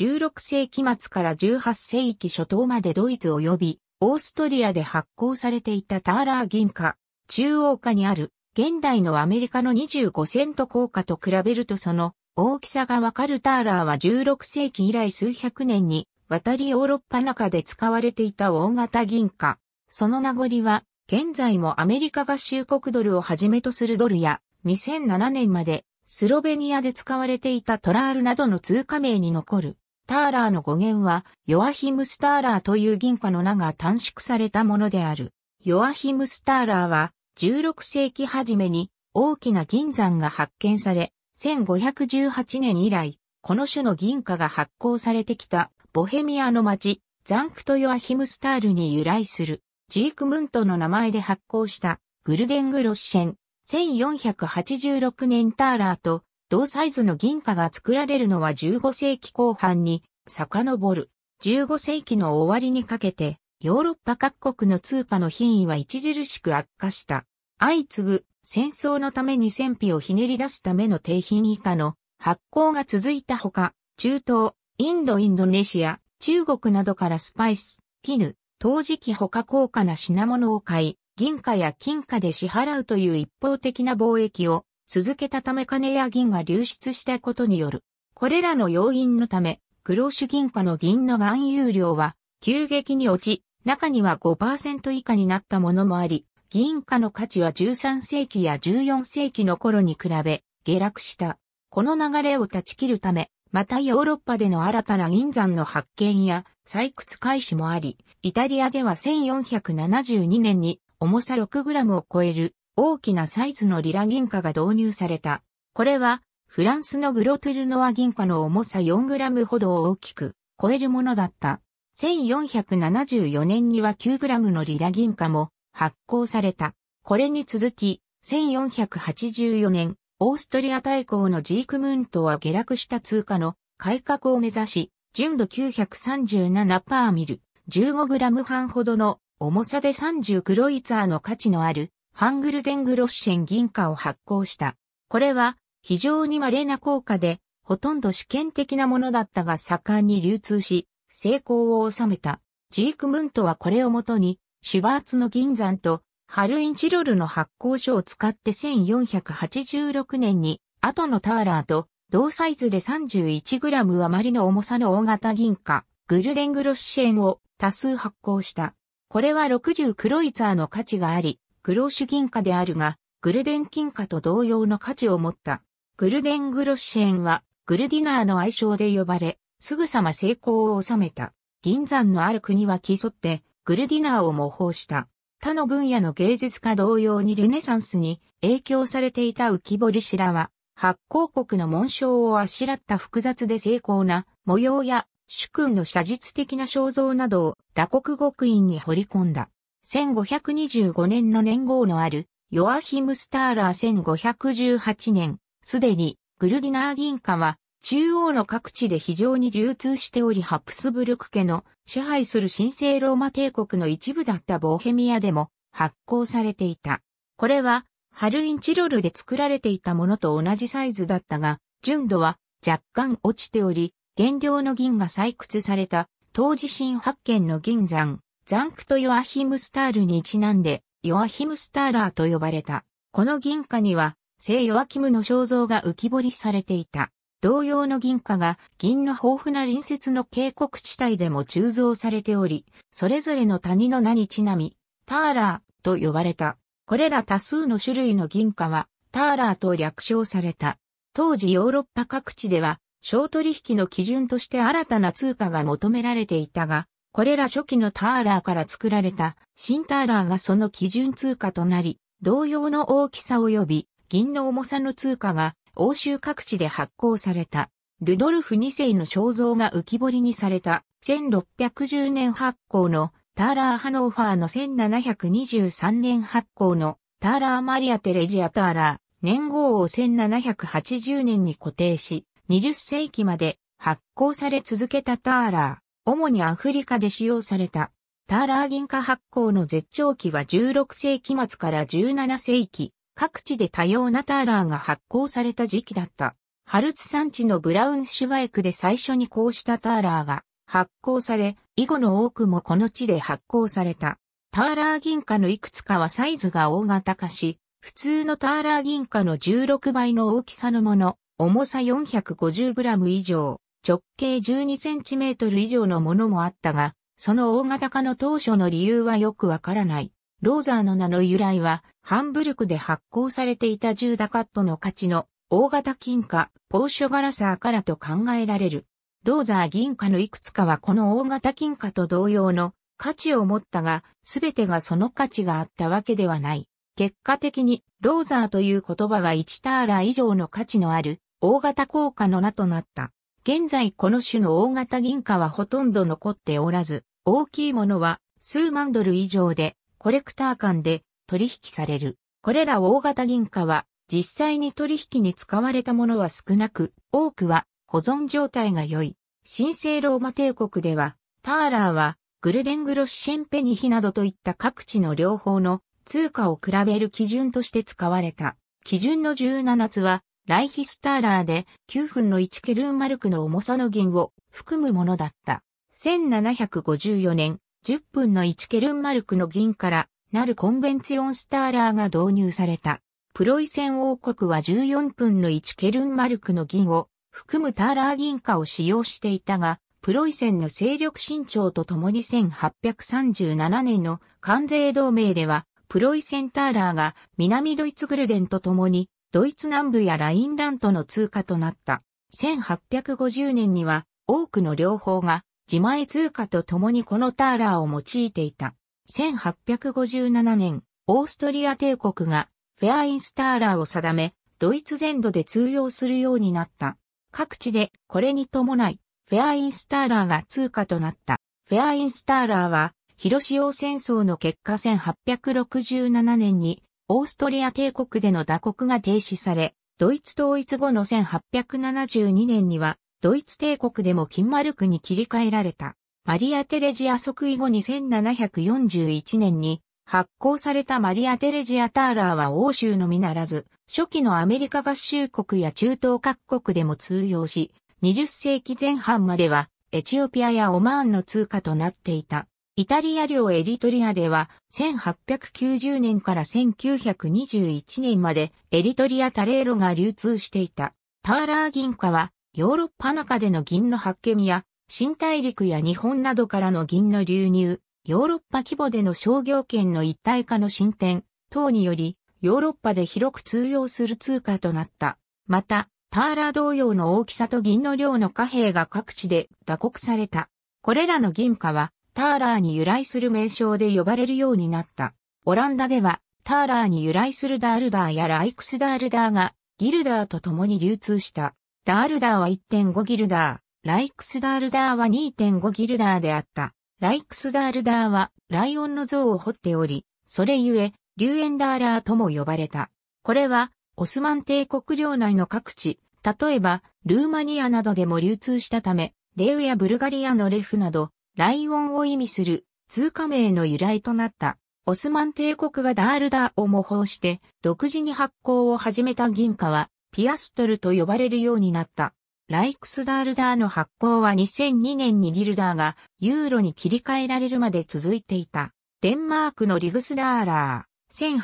16世紀末から18世紀初頭までドイツ及びオーストリアで発行されていたターラー銀貨、中央下にある現代のアメリカの25セント硬貨と比べるとその大きさがわかるターラーは16世紀以来数百年に渡りヨーロッパ中で使われていた大型銀貨。その名残は現在もアメリカ合衆国ドルをはじめとするドルや2007年までスロベニアで使われていたトラールなどの通貨名に残るターラーの語源は、ヨアヒムスターラーという銀貨の名が短縮されたものである。ヨアヒムスターラーは、16世紀初めに大きな銀山が発見され、1518年以来、この種の銀貨が発行されてきたボヘミアの町、ザンクトヨアヒムスタールに由来する、ジークムントの名前で発行したグルデングロッシェン、1486年ターラーと同サイズの銀貨が作られるのは15世紀後半に遡る。15世紀の終わりにかけて、ヨーロッパ各国の通貨の品位は著しく悪化した。相次ぐ戦争のために戦費をひねり出すための低品以下の発行が続いたほか、中東、インド、インドネシア、中国などからスパイス、絹、陶磁器ほか高価な品物を買い、銀貨や金貨で支払うという一方的な貿易を続けたため金や銀が流出したことによる。これらの要因のため、ローシュ銀貨の銀の含有量は急激に落ち、中には5%以下になったものもあり、銀貨の価値は13世紀や14世紀の頃に比べ下落した。この流れを断ち切るため、またヨーロッパでの新たな銀山の発見や採掘開始もあり、イタリアでは1472年に重さ 6g を超える大きなサイズのリラ銀貨が導入された。これは、フランスのグロトゥルノア銀貨の重さ 4g ほどを大きく超えるものだった。1474年には 9g のリラ銀貨も発行された。これに続き、1484年、オーストリア大公のジークムントは下落した通貨の改革を目指し、純度937パーミル、15g 半ほどの重さで30クロイツァーの価値のあるハングルデングロッシェン銀貨を発行した。これは非常に稀な効果で、ほとんど試験的なものだったが盛んに流通し、成功を収めた。ジークムントはこれをもとに、シュバーツの銀山とハルインチロルの発行所を使って1486年に、後のターラーと同サイズで 31g 余りの重さの大型銀貨、グルデングロッシェンを多数発行した。これは60クロイツァーの価値があり、グローシュ銀貨であるが、グルデン金貨と同様の価値を持った。グルデングロッシェンは、グルディナーの愛称で呼ばれ、すぐさま成功を収めた。銀山のある国は競って、グルディナーを模倣した。他の分野の芸術家同様にルネサンスに影響されていた浮き彫り白らは、発行国の紋章をあしらった複雑で精巧な模様や主君の写実的な肖像などを打刻極印に彫り込んだ。1525年の年号のある、ヨアヒム・スターラー1518年、すでにグルギナー銀貨は中央の各地で非常に流通しておりハプスブルク家の支配する神聖ローマ帝国の一部だったボヘミアでも発行されていた。これはハルインチロルで作られていたものと同じサイズだったが、純度は若干落ちており、原料の銀が採掘された当時新発見の銀山、ザンクト・ヨアヒム・スタールにちなんで、ヨアヒム・スターラーと呼ばれた。この銀貨には、聖ヨアキムの肖像が浮き彫りされていた。同様の銀貨が銀の豊富な隣接の渓谷地帯でも鋳造されており、それぞれの谷の名にちなみ、ターラーと呼ばれた。これら多数の種類の銀貨は、ターラーと略称された。当時ヨーロッパ各地では、小取引の基準として新たな通貨が求められていたが、これら初期のターラーから作られた新ターラーがその基準通貨となり、同様の大きさ及び銀の重さの通貨が欧州各地で発行された。ルドルフ2世の肖像が浮き彫りにされた1610年発行のターラーハノーファーの1723年発行のターラーマリア・テレジア・ターラー年号を1780年に固定し20世紀まで発行され続けたターラー。主にアフリカで使用された。ターラー銀貨発行の絶頂期は16世紀末から17世紀、各地で多様なターラーが発行された時期だった。ハルツ山地のブラウンシュワイクで最初にこうしたターラーが発行され、以後の多くもこの地で発行された。ターラー銀貨のいくつかはサイズが大型化し、普通のターラー銀貨の16倍の大きさのもの、重さ 450g 以上、直径12センチメートル以上のものもあったが、その大型化の当初の理由はよくわからない。ローザーの名の由来は、ハンブルクで発行されていた10ダカットの価値の大型金貨、ポーショガラサーからと考えられる。ローザー銀貨のいくつかはこの大型金貨と同様の価値を持ったが、すべてがその価値があったわけではない。結果的に、ローザーという言葉は1ターラ以上の価値のある大型硬貨の名となった。現在この種の大型銀貨はほとんど残っておらず、大きいものは数万ドル以上でコレクター間で取引される。これら大型銀貨は実際に取引に使われたものは少なく、多くは保存状態が良い。神聖ローマ帝国では、ターラーはグルデングロッシェンペニヒなどといった各地の両方の通貨を比べる基準として使われた。基準の17つはライヒスターラーで9分の1ケルンマルクの重さの銀を含むものだった。1754年、10分の1ケルンマルクの銀からなるコンベンツィオンスターラーが導入された。プロイセン王国は14分の1ケルンマルクの銀を含むターラー銀貨を使用していたが、プロイセンの勢力伸長とともに1837年の関税同盟では、プロイセンターラーが南ドイツグルデンとともにドイツ南部やラインラントの通貨となった。1850年には多くの両方が自前通貨と共にこのターラーを用いていた。1857年、オーストリア帝国がフェアインスターラーを定め、ドイツ全土で通用するようになった。各地でこれに伴い、フェアインスターラーが通貨となった。フェアインスターラーは、広潮戦争の結果1867年にオーストリア帝国での打国が停止され、ドイツ統一後の1872年には、ドイツ帝国でも金丸区に切り替えられた。マリア・テレジア即位後に1741年に発行されたマリア・テレジア・ターラーは欧州のみならず、初期のアメリカ合衆国や中東各国でも通用し、20世紀前半まではエチオピアやオマーンの通貨となっていた。イタリア領エリトリアでは、1890年から1921年までエリトリアタレーロが流通していた。ターラー銀貨は、ヨーロッパ中での銀の発見や、新大陸や日本などからの銀の流入、ヨーロッパ規模での商業圏の一体化の進展等により、ヨーロッパで広く通用する通貨となった。また、ターラー同様の大きさと銀の量の貨幣が各地で打刻された。これらの銀貨はターラーに由来する名称で呼ばれるようになった。オランダでは、ターラーに由来するダールダーやライクスダールダーが、ギルダーと共に流通した。ダールダーは1.5ギルダー、ライクスダールダーは2.5ギルダーであった。ライクスダールダーは、ライオンの像を彫っており、それゆえ、リューエンダーラーとも呼ばれた。これは、オスマン帝国領内の各地、例えば、ルーマニアなどでも流通したため、レウやブルガリアのレフなど、ライオンを意味する通貨名の由来となった。オスマン帝国がダールダーを模倣して独自に発行を始めた銀貨はピアストルと呼ばれるようになった。ライクスダールダーの発行は2002年にギルダーがユーロに切り替えられるまで続いていた。デンマークのリグスダーラー、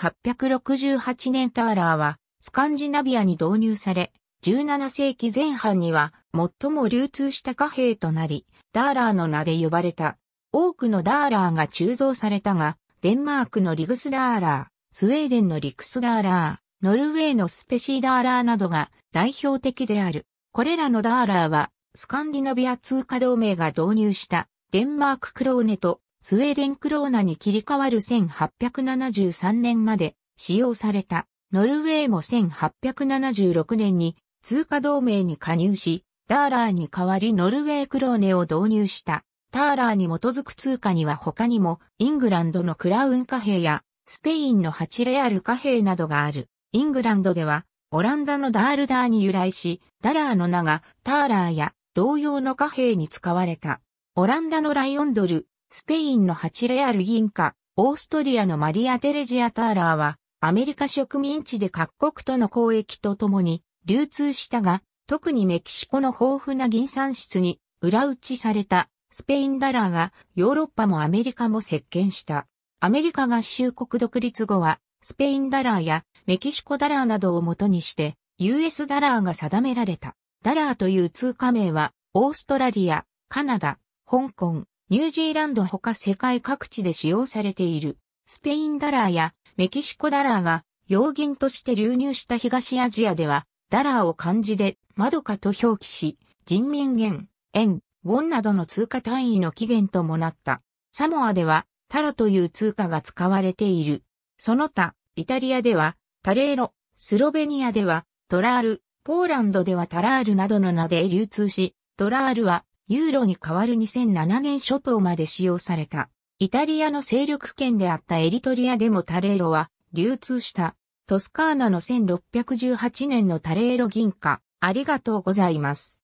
1868年ターラーはスカンジナビアに導入され、17世紀前半には最も流通した貨幣となり、ダーラーの名で呼ばれた。多くのダーラーが鋳造されたが、デンマークのリグスダーラー、スウェーデンのリクスダーラー、ノルウェーのスペシーダーラーなどが代表的である。これらのダーラーは、スカンディナビア通貨同盟が導入したデンマーククローネとスウェーデンクローナに切り替わる1873年まで使用された。ノルウェーも1876年に通貨同盟に加入し、ダーラーに代わりノルウェークローネを導入した。ターラーに基づく通貨には他にも、イングランドのクラウン貨幣や、スペインの8レアル貨幣などがある。イングランドでは、オランダのダールダーに由来し、ダラーの名がターラーや同様の貨幣に使われた。オランダのライオンドル、スペインの8レアル銀貨、オーストリアのマリア・テレジア・ターラーは、アメリカ植民地で各国との交易とともに、流通したが、特にメキシコの豊富な銀産室に裏打ちされたスペインダラーがヨーロッパもアメリカも石鹸した。アメリカ合衆国独立後はスペインダラーやメキシコダラーなどを元にして US ダラーが定められた。ダラーという通貨名はオーストラリア、カナダ、香港、ニュージーランド他世界各地で使用されている。スペインダラーやメキシコダラーが用銀として流入した東アジアではダラーを漢字で、マドカと表記し、人民元、円、ウォンなどの通貨単位の起源ともなった。サモアでは、タラという通貨が使われている。その他、イタリアでは、タレーロ、スロベニアでは、トラール、ポーランドではタラールなどの名で流通し、トラールは、ユーロに代わる2007年初頭まで使用された。イタリアの勢力圏であったエリトリアでもタレーロは流通した。トスカーナの1618年のタレーロ銀貨、ありがとうございます。